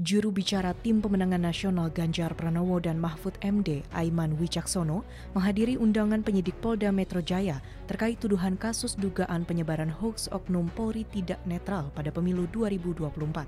Juru bicara tim pemenangan nasional Ganjar Pranowo dan Mahfud MD, Aiman Wicaksono, menghadiri undangan penyidik Polda Metro Jaya terkait tuduhan kasus dugaan penyebaran hoax oknum Polri tidak netral pada pemilu 2024.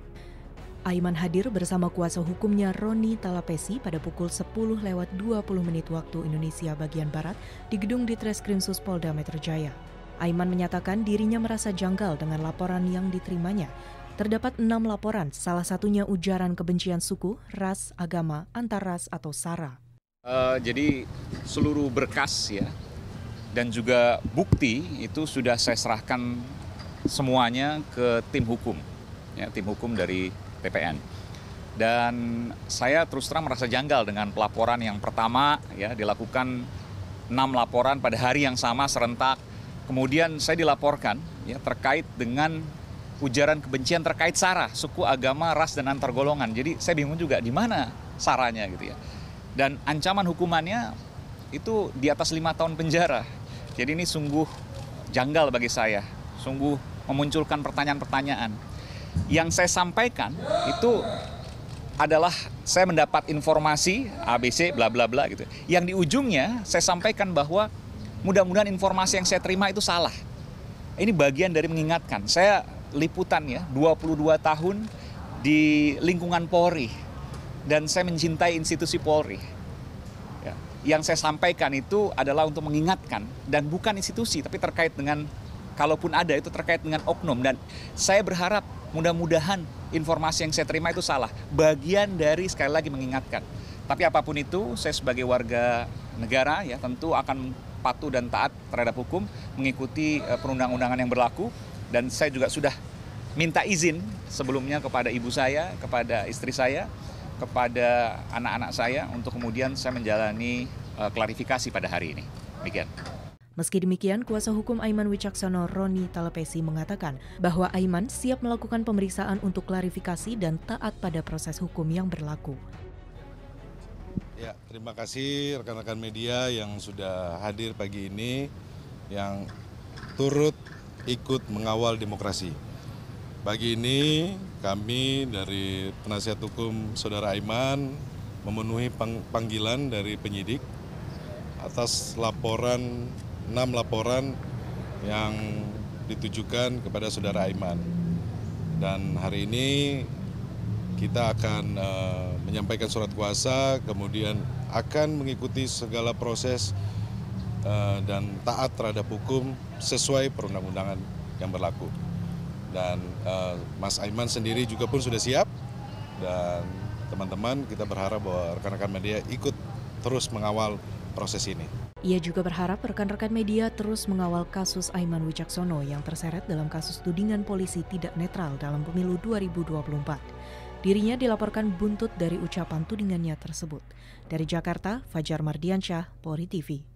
Aiman hadir bersama kuasa hukumnya Roni Talapesi pada pukul 10 lewat 20 menit waktu Indonesia bagian Barat di gedung Ditreskrimsus Polda Metro Jaya. Aiman menyatakan dirinya merasa janggal dengan laporan yang diterimanya Terdapat enam laporan, salah satunya ujaran kebencian suku, ras, agama, antar ras atau SARA. Uh, jadi seluruh berkas ya dan juga bukti itu sudah saya serahkan semuanya ke tim hukum, ya, tim hukum dari TPN. Dan saya terus terang merasa janggal dengan pelaporan yang pertama ya dilakukan enam laporan pada hari yang sama serentak. Kemudian saya dilaporkan ya terkait dengan ujaran kebencian terkait sarah suku, agama, ras dan antar golongan. Jadi saya bingung juga di mana saranya gitu ya. Dan ancaman hukumannya itu di atas lima tahun penjara. Jadi ini sungguh janggal bagi saya, sungguh memunculkan pertanyaan-pertanyaan. Yang saya sampaikan itu adalah saya mendapat informasi ABC bla bla bla gitu. Yang di ujungnya saya sampaikan bahwa mudah-mudahan informasi yang saya terima itu salah. Ini bagian dari mengingatkan. Saya liputan ya, 22 tahun di lingkungan Polri dan saya mencintai institusi Polri. Ya, yang saya sampaikan itu adalah untuk mengingatkan dan bukan institusi tapi terkait dengan kalaupun ada itu terkait dengan oknum dan saya berharap mudah-mudahan informasi yang saya terima itu salah. Bagian dari sekali lagi mengingatkan. Tapi apapun itu saya sebagai warga negara ya tentu akan patuh dan taat terhadap hukum, mengikuti eh, perundang-undangan yang berlaku dan saya juga sudah minta izin sebelumnya kepada ibu saya, kepada istri saya, kepada anak-anak saya untuk kemudian saya menjalani uh, klarifikasi pada hari ini. Demikian. Meski demikian, kuasa hukum Aiman Wicaksono Roni Talepesi mengatakan bahwa Aiman siap melakukan pemeriksaan untuk klarifikasi dan taat pada proses hukum yang berlaku. Ya, terima kasih rekan-rekan media yang sudah hadir pagi ini, yang turut ikut mengawal demokrasi. Pagi ini kami dari penasihat hukum Saudara Aiman memenuhi panggilan dari penyidik atas laporan enam laporan yang ditujukan kepada Saudara Aiman. Dan hari ini kita akan e, menyampaikan surat kuasa kemudian akan mengikuti segala proses Eh, dan taat terhadap hukum sesuai perundang-undangan yang berlaku. Dan uh, Mas Aiman sendiri juga pun sudah siap dan teman-teman kita berharap bahwa rekan-rekan media ikut terus mengawal proses ini. Ia juga berharap rekan-rekan media terus mengawal kasus Aiman Wicaksono yang terseret dalam kasus tudingan polisi tidak netral dalam pemilu 2024. Dirinya dilaporkan buntut dari ucapan tudingannya tersebut. Dari Jakarta, Fajar Mardiansyah, Polri TV.